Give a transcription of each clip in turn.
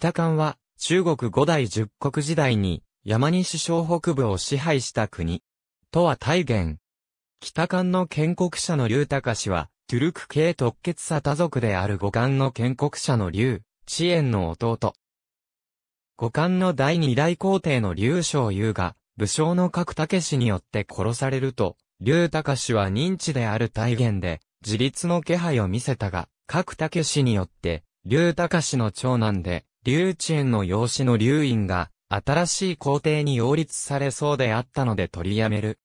北韓は、中国五代十国時代に、山西省北部を支配した国。とは大元。北韓の建国者の劉隆氏は、トゥルク系特決者多族である五韓の建国者の劉、知縁の弟。五韓の第二代皇帝の劉昌優が、武将の角武氏によって殺されると、劉隆は認知である大元で、自立の気配を見せたが、角武氏によって、劉隆の長男で、龍智の養子の龍院が、新しい皇帝に擁立されそうであったので取りやめる。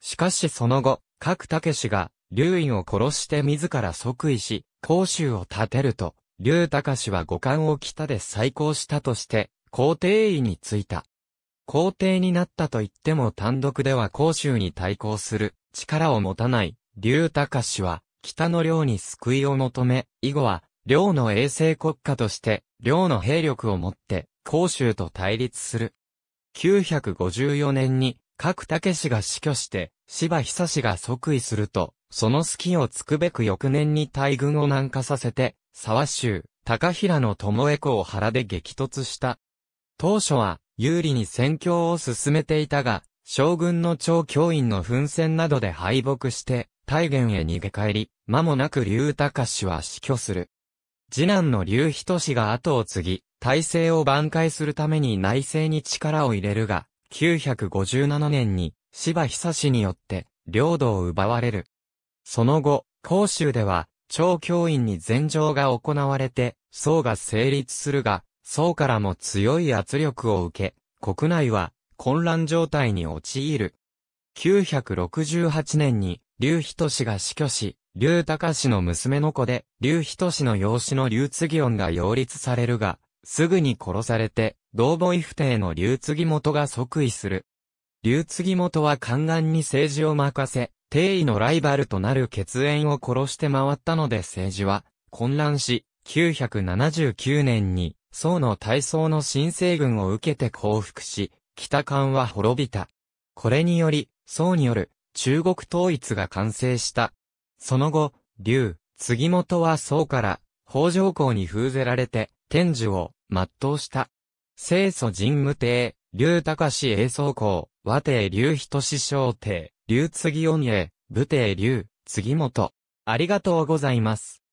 しかしその後、各武氏が、龍院を殺して自ら即位し、公衆を立てると、龍隆は五冠を北で再興したとして、皇帝位に就いた。皇帝になったと言っても単独では公衆に対抗する力を持たない、龍隆は、北の領に救いを求め、以後は、領の衛星国家として、領の兵力をもって、広州と対立する。954年に、各武氏が死去して、芝久氏が即位すると、その隙をつくべく翌年に大軍を南下させて、沢州、高平の友江子を原で激突した。当初は、有利に戦況を進めていたが、将軍の長教員の奮戦などで敗北して、大元へ逃げ帰り、間もなく竜高氏は死去する。次男の劉仁氏が後を継ぎ、体制を挽回するために内政に力を入れるが、957年に芝久氏によって領土を奪われる。その後、広州では、超教員に禅譲が行われて、僧が成立するが、僧からも強い圧力を受け、国内は混乱状態に陥る。968年に、劉仁氏が死去し、竜隆氏の娘の子で、竜人氏の養子の竜継音が擁立されるが、すぐに殺されて、同母異不定の竜継元が即位する。竜継元は宦官に政治を任せ、定位のライバルとなる血縁を殺して回ったので政治は混乱し、979年に、宋の大宗の新政軍を受けて降伏し、北漢は滅びた。これにより、宋による中国統一が完成した。その後、竜、杉本は宋から北条公に封ぜられて、天寿を全うした。清祖神武帝、竜隆氏栄宗公、和帝竜人志小帝、竜杉恩家、武帝竜、杉本。ありがとうございます。